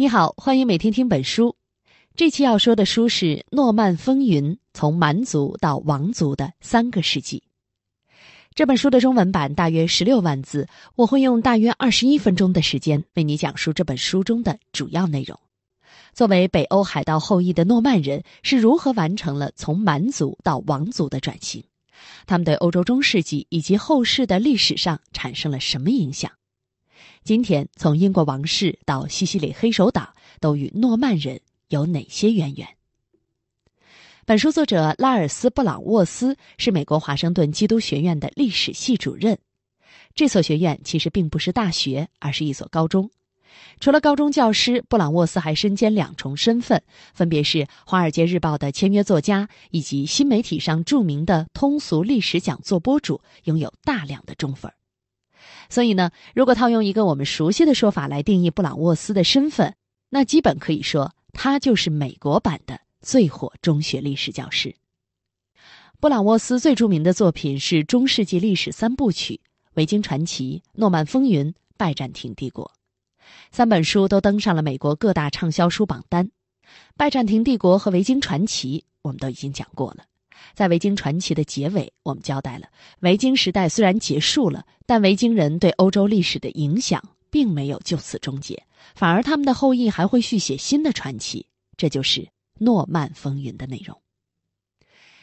你好，欢迎每天听本书。这期要说的书是《诺曼风云：从蛮族到王族的三个世纪》。这本书的中文版大约十六万字，我会用大约二十一分钟的时间为你讲述这本书中的主要内容。作为北欧海盗后裔的诺曼人是如何完成了从蛮族到王族的转型？他们对欧洲中世纪以及后世的历史上产生了什么影响？今天，从英国王室到西西里黑手党，都与诺曼人有哪些渊源？本书作者拉尔斯·布朗沃斯是美国华盛顿基督学院的历史系主任，这所学院其实并不是大学，而是一所高中。除了高中教师，布朗沃斯还身兼两重身份，分别是《华尔街日报》的签约作家，以及新媒体上著名的通俗历史讲座播主，拥有大量的中粉儿。所以呢，如果套用一个我们熟悉的说法来定义布朗沃斯的身份，那基本可以说他就是美国版的“最火中学历史教师”。布朗沃斯最著名的作品是《中世纪历史三部曲》：《维京传奇》、《诺曼风云》、《拜占庭帝国》，三本书都登上了美国各大畅销书榜单。《拜占庭帝国》和《维京传奇》我们都已经讲过了。在维京传奇的结尾，我们交代了维京时代虽然结束了，但维京人对欧洲历史的影响并没有就此终结，反而他们的后裔还会续写新的传奇，这就是《诺曼风云》的内容。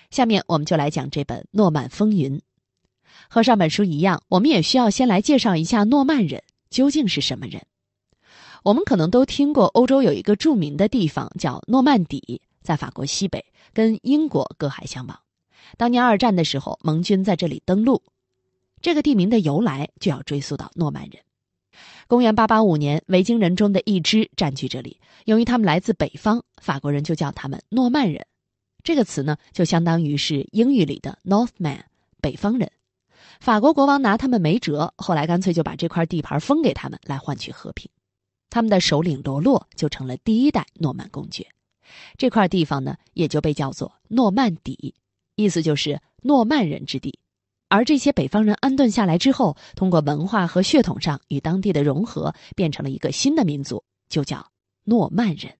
下面我们就来讲这本《诺曼风云》。和上本书一样，我们也需要先来介绍一下诺曼人究竟是什么人。我们可能都听过，欧洲有一个著名的地方叫诺曼底。在法国西北，跟英国隔海相望。当年二战的时候，盟军在这里登陆。这个地名的由来就要追溯到诺曼人。公元885年，维京人中的一支占据这里，由于他们来自北方，法国人就叫他们诺曼人。这个词呢，就相当于是英语里的 Northman，北方人。法国国王拿他们没辙，后来干脆就把这块地盘封给他们，来换取和平。他们的首领罗洛就成了第一代诺曼公爵。这块地方呢，也就被叫做诺曼底，意思就是诺曼人之地。而这些北方人安顿下来之后，通过文化和血统上与当地的融合，变成了一个新的民族，就叫诺曼人。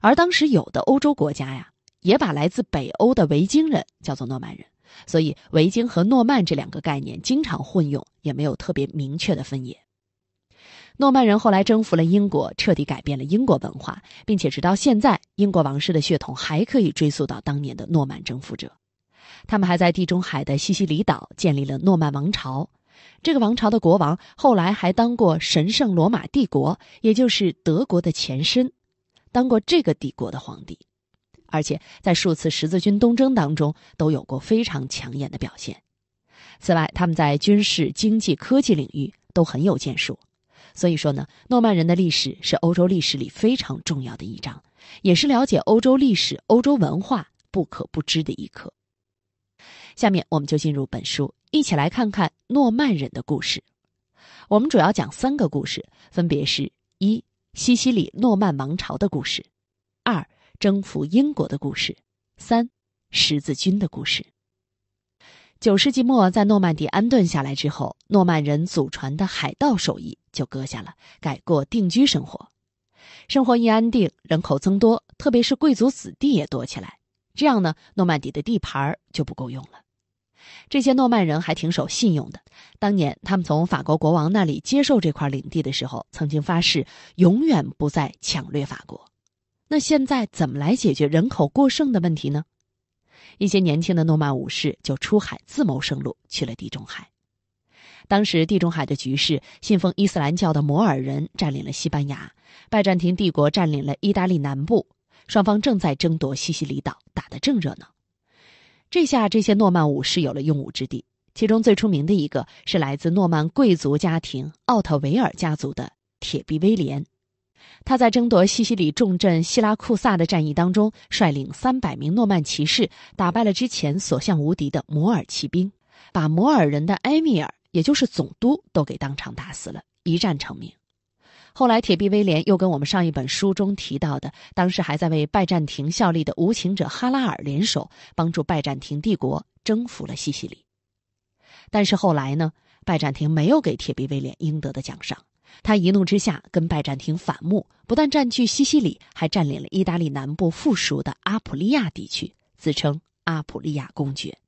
而当时有的欧洲国家呀，也把来自北欧的维京人叫做诺曼人，所以维京和诺曼这两个概念经常混用，也没有特别明确的分野。诺曼人后来征服了英国，彻底改变了英国文化，并且直到现在，英国王室的血统还可以追溯到当年的诺曼征服者。他们还在地中海的西西里岛建立了诺曼王朝，这个王朝的国王后来还当过神圣罗马帝国，也就是德国的前身，当过这个帝国的皇帝，而且在数次十字军东征当中都有过非常抢眼的表现。此外，他们在军事、经济、科技领域都很有建树。所以说呢，诺曼人的历史是欧洲历史里非常重要的一章，也是了解欧洲历史、欧洲文化不可不知的一课。下面我们就进入本书，一起来看看诺曼人的故事。我们主要讲三个故事，分别是：一、西西里诺曼王朝的故事；二、征服英国的故事；三、十字军的故事。九世纪末，在诺曼底安顿下来之后，诺曼人祖传的海盗手艺。就搁下了，改过定居生活。生活一安定，人口增多，特别是贵族子弟也多起来。这样呢，诺曼底的地盘就不够用了。这些诺曼人还挺守信用的，当年他们从法国国王那里接受这块领地的时候，曾经发誓永远不再抢掠法国。那现在怎么来解决人口过剩的问题呢？一些年轻的诺曼武士就出海自谋生路，去了地中海。当时地中海的局势，信奉伊斯兰教的摩尔人占领了西班牙，拜占庭帝国占领了意大利南部，双方正在争夺西西里岛，打得正热闹。这下这些诺曼武士有了用武之地。其中最出名的一个是来自诺曼贵族家庭奥特维尔家族的铁臂威廉，他在争夺西西里重镇希拉库萨的战役当中，率领三百名诺曼骑士打败了之前所向无敌的摩尔骑兵，把摩尔人的埃米尔。也就是总督都给当场打死了，一战成名。后来，铁臂威廉又跟我们上一本书中提到的，当时还在为拜占庭效力的无情者哈拉尔联手，帮助拜占庭帝国征服了西西里。但是后来呢，拜占庭没有给铁臂威廉应得的奖赏，他一怒之下跟拜占庭反目，不但占据西西里，还占领了意大利南部附属的阿普利亚地区，自称阿普利亚公爵。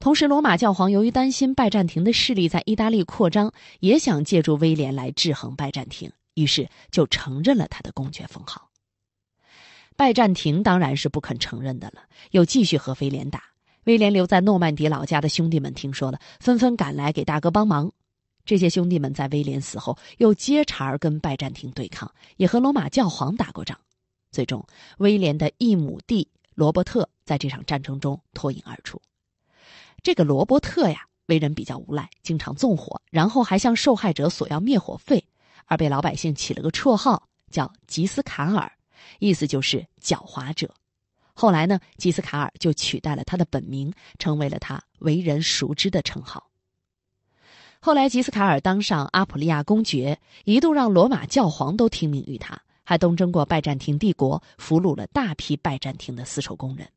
同时，罗马教皇由于担心拜占庭的势力在意大利扩张，也想借助威廉来制衡拜占庭，于是就承认了他的公爵封号。拜占庭当然是不肯承认的了，又继续和威廉打。威廉留在诺曼底老家的兄弟们听说了，纷纷赶来给大哥帮忙。这些兄弟们在威廉死后又接茬儿跟拜占庭对抗，也和罗马教皇打过仗。最终，威廉的一母弟罗伯特在这场战争中脱颖而出。这个罗伯特呀，为人比较无赖，经常纵火，然后还向受害者索要灭火费，而被老百姓起了个绰号叫吉斯卡尔，意思就是狡猾者。后来呢，吉斯卡尔就取代了他的本名，成为了他为人熟知的称号。后来，吉斯卡尔当上阿普利亚公爵，一度让罗马教皇都听命于他，还东征过拜占庭帝国，俘虏了大批拜占庭的丝绸工人。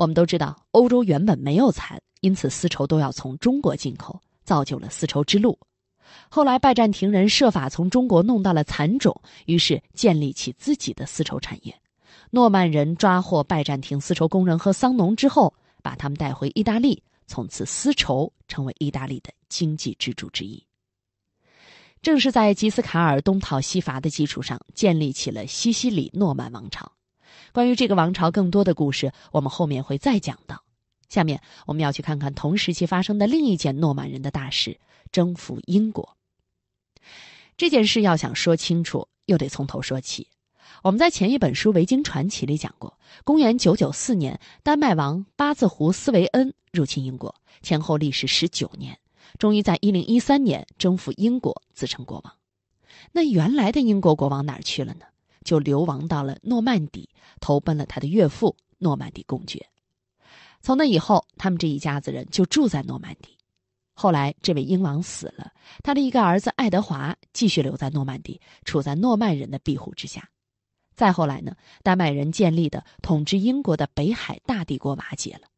我们都知道，欧洲原本没有蚕，因此丝绸都要从中国进口，造就了丝绸之路。后来拜占庭人设法从中国弄到了蚕种，于是建立起自己的丝绸产业。诺曼人抓获拜占庭丝绸工人和桑农之后，把他们带回意大利，从此丝绸成为意大利的经济支柱之一。正是在吉斯卡尔东讨西伐的基础上，建立起了西西里诺曼王朝。关于这个王朝更多的故事，我们后面会再讲到。下面我们要去看看同时期发生的另一件诺曼人的大事——征服英国。这件事要想说清楚，又得从头说起。我们在前一本书《维京传奇》里讲过，公元994年，丹麦王八字胡斯维恩入侵英国，前后历时19年，终于在1013年征服英国，自称国王。那原来的英国国王哪儿去了呢？就流亡到了诺曼底，投奔了他的岳父诺曼底公爵。从那以后，他们这一家子人就住在诺曼底。后来，这位英王死了，他的一个儿子爱德华继续留在诺曼底，处在诺曼人的庇护之下。再后来呢，丹麦人建立的统治英国的北海大帝国瓦解了，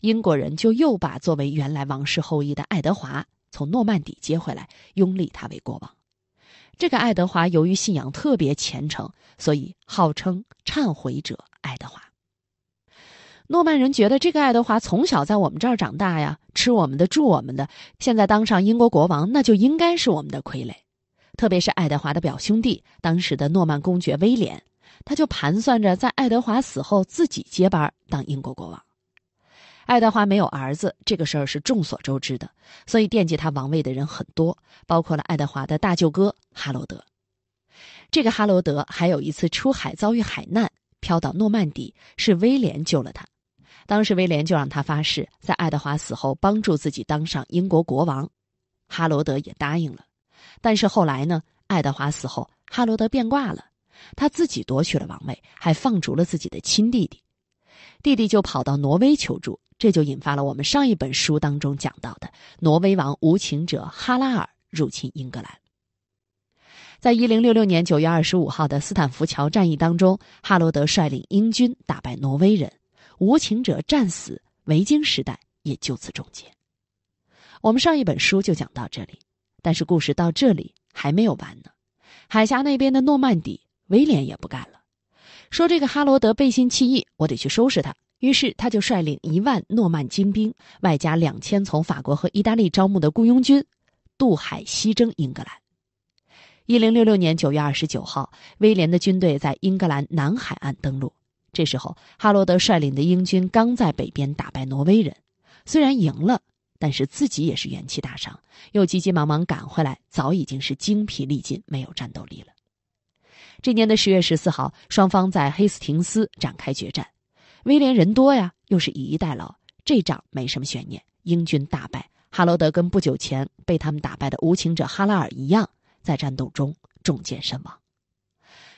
英国人就又把作为原来王室后裔的爱德华从诺曼底接回来，拥立他为国王。这个爱德华由于信仰特别虔诚，所以号称忏悔者爱德华。诺曼人觉得这个爱德华从小在我们这儿长大呀，吃我们的，住我们的，现在当上英国国王，那就应该是我们的傀儡。特别是爱德华的表兄弟，当时的诺曼公爵威廉，他就盘算着在爱德华死后自己接班当英国国王。爱德华没有儿子，这个事儿是众所周知的，所以惦记他王位的人很多，包括了爱德华的大舅哥哈罗德。这个哈罗德还有一次出海遭遇海难，飘到诺曼底，是威廉救了他。当时威廉就让他发誓，在爱德华死后帮助自己当上英国国王。哈罗德也答应了，但是后来呢？爱德华死后，哈罗德变卦了，他自己夺取了王位，还放逐了自己的亲弟弟。弟弟就跑到挪威求助。这就引发了我们上一本书当中讲到的挪威王无情者哈拉尔入侵英格兰。在一零六六年九月二十五号的斯坦福桥战役当中，哈罗德率领英军打败挪威人，无情者战死，维京时代也就此终结。我们上一本书就讲到这里，但是故事到这里还没有完呢。海峡那边的诺曼底威廉也不干了，说这个哈罗德背信弃义，我得去收拾他。于是，他就率领一万诺曼精兵，外加两千从法国和意大利招募的雇佣军，渡海西征英格兰。一零六六年九月二十九号，威廉的军队在英格兰南海岸登陆。这时候，哈罗德率领的英军刚在北边打败挪威人，虽然赢了，但是自己也是元气大伤，又急急忙忙赶回来，早已经是精疲力尽，没有战斗力了。这年的十月十四号，双方在黑斯廷斯展开决战。威廉人多呀，又是以逸待劳，这仗没什么悬念，英军大败。哈罗德跟不久前被他们打败的无情者哈拉尔一样，在战斗中中箭身亡。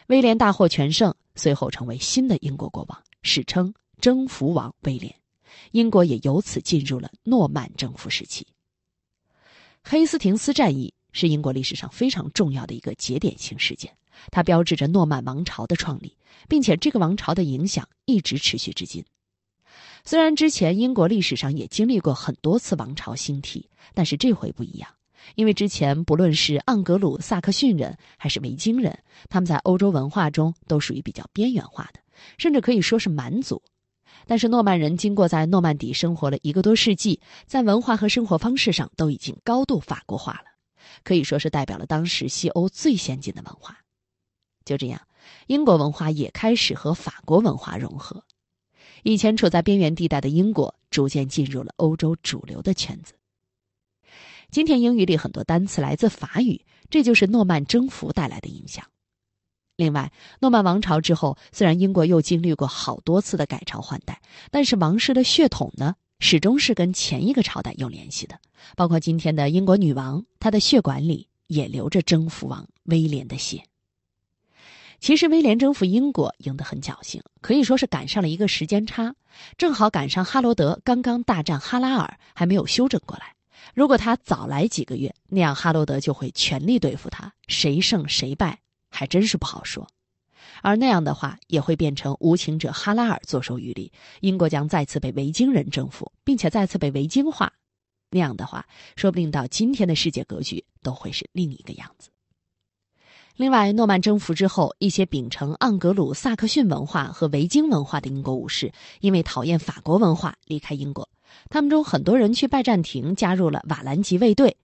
威廉大获全胜，随后成为新的英国国王，史称征服王威廉。英国也由此进入了诺曼征服时期。黑斯廷斯战役是英国历史上非常重要的一个节点性事件。它标志着诺曼王朝的创立，并且这个王朝的影响一直持续至今。虽然之前英国历史上也经历过很多次王朝兴替，但是这回不一样，因为之前不论是盎格鲁撒克逊人还是维京人，他们在欧洲文化中都属于比较边缘化的，甚至可以说是蛮族。但是诺曼人经过在诺曼底生活了一个多世纪，在文化和生活方式上都已经高度法国化了，可以说是代表了当时西欧最先进的文化。就这样，英国文化也开始和法国文化融合。以前处在边缘地带的英国，逐渐进入了欧洲主流的圈子。今天英语里很多单词来自法语，这就是诺曼征服带来的影响。另外，诺曼王朝之后，虽然英国又经历过好多次的改朝换代，但是王室的血统呢，始终是跟前一个朝代有联系的。包括今天的英国女王，她的血管里也流着征服王威廉的血。其实，威廉征服英国赢得很侥幸，可以说是赶上了一个时间差，正好赶上哈罗德刚刚大战哈拉尔，还没有休整过来。如果他早来几个月，那样哈罗德就会全力对付他，谁胜谁败还真是不好说。而那样的话，也会变成无情者哈拉尔坐收渔利，英国将再次被维京人征服，并且再次被维京化。那样的话，说不定到今天的世界格局都会是另一个样子。另外，诺曼征服之后，一些秉承盎格鲁撒克逊文化和维京文化的英国武士，因为讨厌法国文化，离开英国。他们中很多人去拜占庭，加入了瓦兰吉卫队。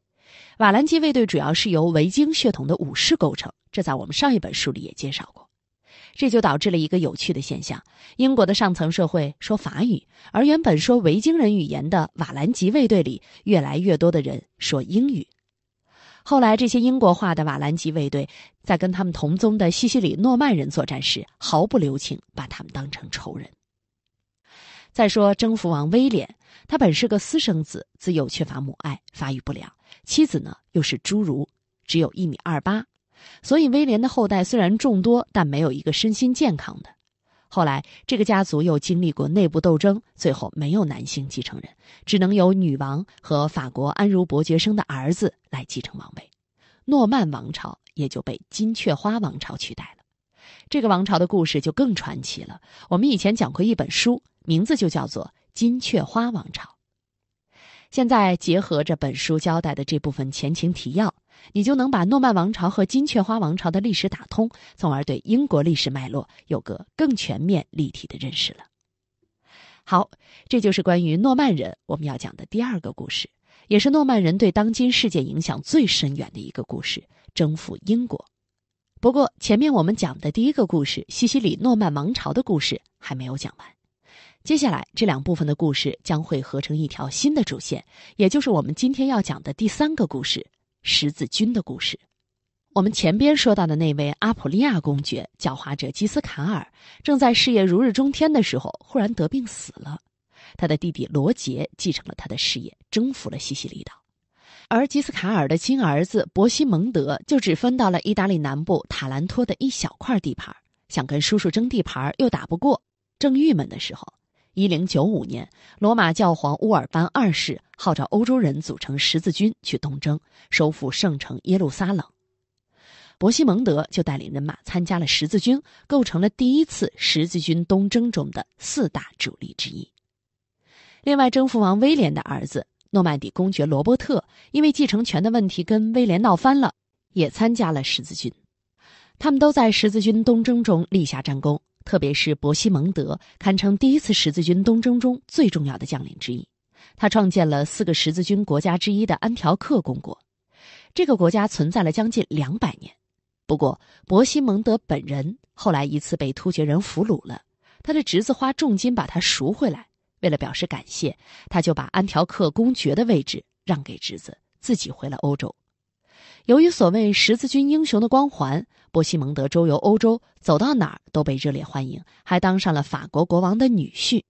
瓦兰吉卫队主要是由维京血统的武士构成，这在我们上一本书里也介绍过。这就导致了一个有趣的现象：英国的上层社会说法语，而原本说维京人语言的瓦兰吉卫队里，越来越多的人说英语。后来，这些英国化的瓦兰吉卫队在跟他们同宗的西西里诺曼人作战时，毫不留情，把他们当成仇人。再说，征服王威廉，他本是个私生子，自幼缺乏母爱，发育不良；妻子呢，又是侏儒，只有一米二八，所以威廉的后代虽然众多，但没有一个身心健康的。后来，这个家族又经历过内部斗争，最后没有男性继承人，只能由女王和法国安茹伯爵生的儿子来继承王位，诺曼王朝也就被金雀花王朝取代了。这个王朝的故事就更传奇了。我们以前讲过一本书，名字就叫做《金雀花王朝》。现在结合着本书交代的这部分前情提要。你就能把诺曼王朝和金雀花王朝的历史打通，从而对英国历史脉络有个更全面立体的认识了。好，这就是关于诺曼人我们要讲的第二个故事，也是诺曼人对当今世界影响最深远的一个故事——征服英国。不过，前面我们讲的第一个故事西西里诺曼王朝的故事还没有讲完，接下来这两部分的故事将会合成一条新的主线，也就是我们今天要讲的第三个故事。十字军的故事，我们前边说到的那位阿普利亚公爵狡猾者吉斯卡尔，正在事业如日中天的时候，忽然得病死了。他的弟弟罗杰继承了他的事业，征服了西西里岛，而吉斯卡尔的亲儿子伯西蒙德就只分到了意大利南部塔兰托的一小块地盘，想跟叔叔争地盘又打不过，正郁闷的时候。一零九五年，罗马教皇乌尔班二世号召欧洲人组成十字军去东征，收复圣城耶路撒冷。伯西蒙德就带领人马参加了十字军，构成了第一次十字军东征中的四大主力之一。另外，征服王威廉的儿子诺曼底公爵罗伯特，因为继承权的问题跟威廉闹翻了，也参加了十字军。他们都在十字军东征中立下战功。特别是伯西蒙德，堪称第一次十字军东征中最重要的将领之一。他创建了四个十字军国家之一的安条克公国，这个国家存在了将近两百年。不过，伯西蒙德本人后来一次被突厥人俘虏了，他的侄子花重金把他赎回来。为了表示感谢，他就把安条克公爵的位置让给侄子，自己回了欧洲。由于所谓十字军英雄的光环，波西蒙德周游欧洲，走到哪儿都被热烈欢迎，还当上了法国国王的女婿。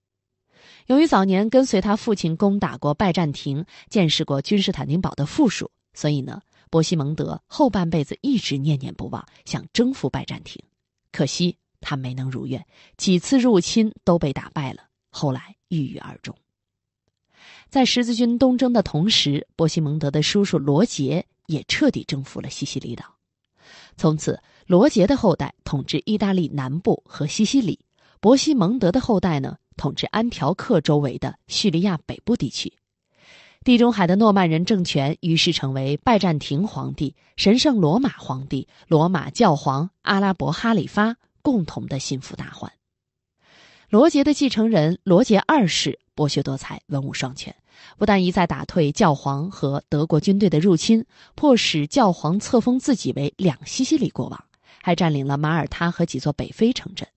由于早年跟随他父亲攻打过拜占庭，见识过君士坦丁堡的富庶，所以呢，波西蒙德后半辈子一直念念不忘，想征服拜占庭，可惜他没能如愿，几次入侵都被打败了，后来郁郁而终。在十字军东征的同时，波西蒙德的叔叔罗杰。也彻底征服了西西里岛，从此罗杰的后代统治意大利南部和西西里，伯西蒙德的后代呢统治安条克周围的叙利亚北部地区，地中海的诺曼人政权于是成为拜占庭皇帝、神圣罗马皇帝、罗马教皇、阿拉伯哈里发共同的心腹大患。罗杰的继承人罗杰二世博学多才，文武双全。不但一再打退教皇和德国军队的入侵，迫使教皇册封自己为两西西里国王，还占领了马耳他和几座北非城镇。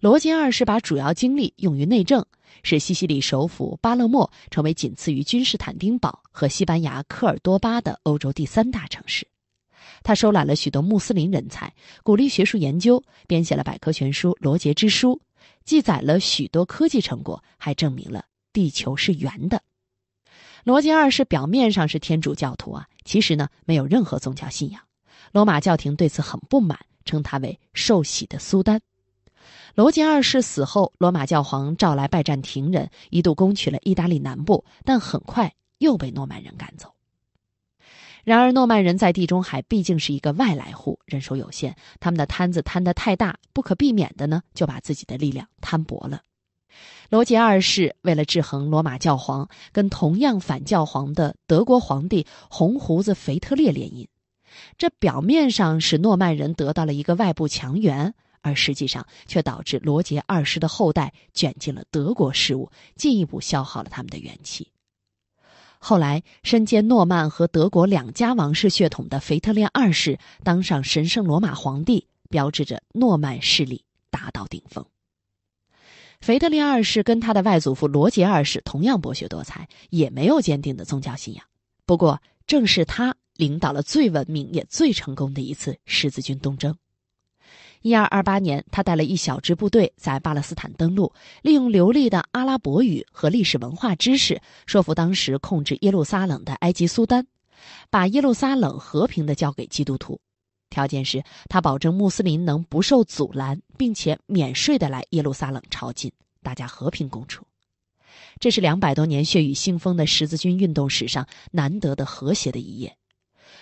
罗杰二世把主要精力用于内政，使西西里首府巴勒莫成为仅次于君士坦丁堡和西班牙科尔多巴的欧洲第三大城市。他收揽了许多穆斯林人才，鼓励学术研究，编写了百科全书《罗杰之书》，记载了许多科技成果，还证明了地球是圆的。罗杰二世表面上是天主教徒啊，其实呢没有任何宗教信仰。罗马教廷对此很不满，称他为“受洗的苏丹”。罗杰二世死后，罗马教皇召来拜占庭人，一度攻取了意大利南部，但很快又被诺曼人赶走。然而，诺曼人在地中海毕竟是一个外来户，人手有限，他们的摊子摊得太大，不可避免的呢，就把自己的力量摊薄了。罗杰二世为了制衡罗马教皇，跟同样反教皇的德国皇帝红胡子腓特烈联姻，这表面上使诺曼人得到了一个外部强援，而实际上却导致罗杰二世的后代卷进了德国事务，进一步消耗了他们的元气。后来，身兼诺曼和德国两家王室血统的腓特烈二世当上神圣罗马皇帝，标志着诺曼势力达到顶峰。腓特烈二世跟他的外祖父罗杰二世同样博学多才，也没有坚定的宗教信仰。不过，正是他领导了最文明也最成功的一次十字军东征。一二二八年，他带了一小支部队在巴勒斯坦登陆，利用流利的阿拉伯语和历史文化知识，说服当时控制耶路撒冷的埃及苏丹，把耶路撒冷和平的交给基督徒。条件是他保证穆斯林能不受阻拦，并且免税的来耶路撒冷朝觐，大家和平共处。这是两百多年血雨腥风的十字军运动史上难得的和谐的一页。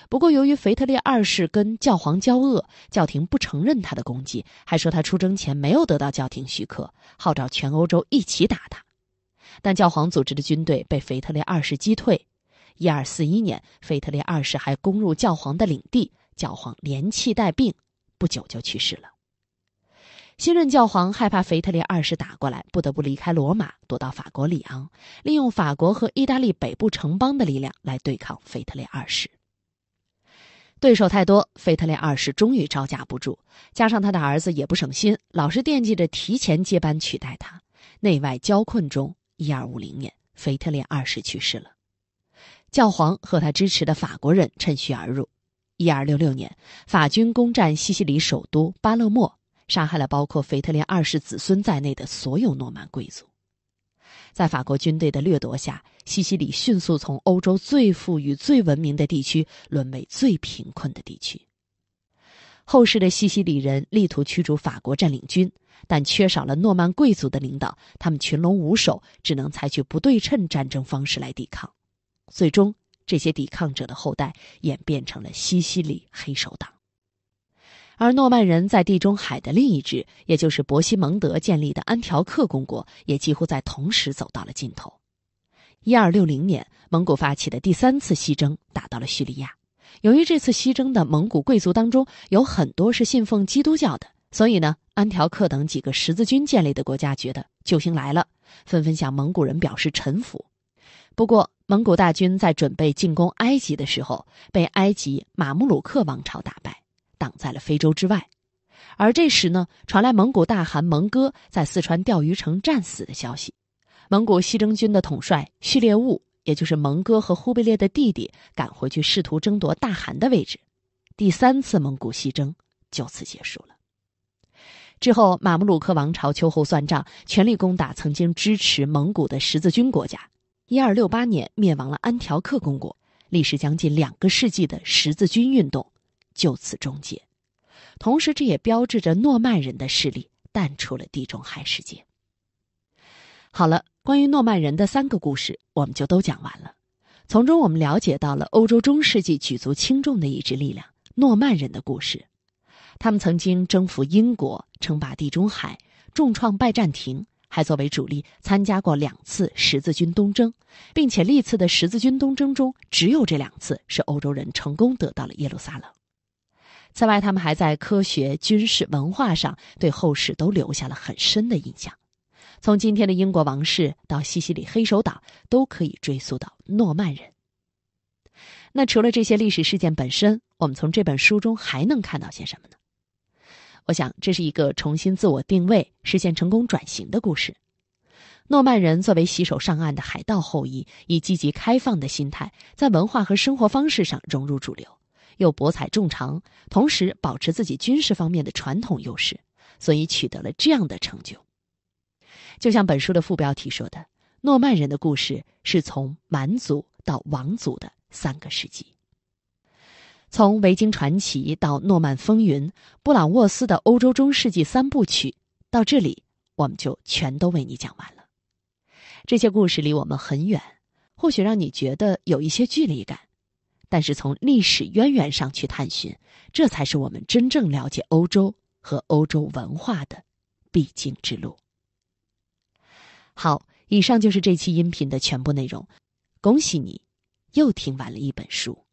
不过，由于腓特烈二世跟教皇交恶，教廷不承认他的功绩，还说他出征前没有得到教廷许可，号召全欧洲一起打他。但教皇组织的军队被腓特烈二世击退。一二四一年，腓特烈二世还攻入教皇的领地。教皇连气带病，不久就去世了。新任教皇害怕腓特烈二世打过来，不得不离开罗马，躲到法国里昂，利用法国和意大利北部城邦的力量来对抗腓特烈二世。对手太多，腓特烈二世终于招架不住，加上他的儿子也不省心，老是惦记着提前接班取代他，内外交困中，一二五零年，腓特烈二世去世了，教皇和他支持的法国人趁虚而入。一二六六年，法军攻占西西里首都巴勒莫，杀害了包括腓特烈二世子孙在内的所有诺曼贵族。在法国军队的掠夺下，西西里迅速从欧洲最富裕、最文明的地区沦为最贫困的地区。后世的西西里人力图驱逐法国占领军，但缺少了诺曼贵族的领导，他们群龙无首，只能采取不对称战争方式来抵抗，最终。这些抵抗者的后代演变成了西西里黑手党，而诺曼人在地中海的另一支，也就是伯西蒙德建立的安条克公国，也几乎在同时走到了尽头。一二六零年，蒙古发起的第三次西征打到了叙利亚。由于这次西征的蒙古贵族当中有很多是信奉基督教的，所以呢，安条克等几个十字军建立的国家觉得救星来了，纷纷向蒙古人表示臣服。不过，蒙古大军在准备进攻埃及的时候，被埃及马穆鲁克王朝打败，挡在了非洲之外。而这时呢，传来蒙古大汗蒙哥在四川钓鱼城战死的消息，蒙古西征军的统帅序列兀，也就是蒙哥和忽必烈的弟弟，赶回去试图争夺大汗的位置。第三次蒙古西征就此结束了。之后，马穆鲁克王朝秋后算账，全力攻打曾经支持蒙古的十字军国家。一二六八年，灭亡了安条克公国，历时将近两个世纪的十字军运动就此终结。同时，这也标志着诺曼人的势力淡出了地中海世界。好了，关于诺曼人的三个故事，我们就都讲完了。从中，我们了解到了欧洲中世纪举足轻重的一支力量——诺曼人的故事。他们曾经征服英国，称霸地中海，重创拜占庭。还作为主力参加过两次十字军东征，并且历次的十字军东征中，只有这两次是欧洲人成功得到了耶路撒冷。此外，他们还在科学、军事、文化上对后世都留下了很深的印象。从今天的英国王室到西西里黑手党，都可以追溯到诺曼人。那除了这些历史事件本身，我们从这本书中还能看到些什么呢？我想这是一个重新自我定位、实现成功转型的故事。诺曼人作为洗手上岸的海盗后裔，以积极开放的心态，在文化和生活方式上融入主流，又博采众长，同时保持自己军事方面的传统优势，所以取得了这样的成就。就像本书的副标题说的，诺曼人的故事是从蛮族到王族的三个世纪。从维京传奇到诺曼风云，布朗沃斯的欧洲中世纪三部曲，到这里我们就全都为你讲完了。这些故事离我们很远，或许让你觉得有一些距离感，但是从历史渊源上去探寻，这才是我们真正了解欧洲和欧洲文化的必经之路。好，以上就是这期音频的全部内容。恭喜你，又听完了一本书。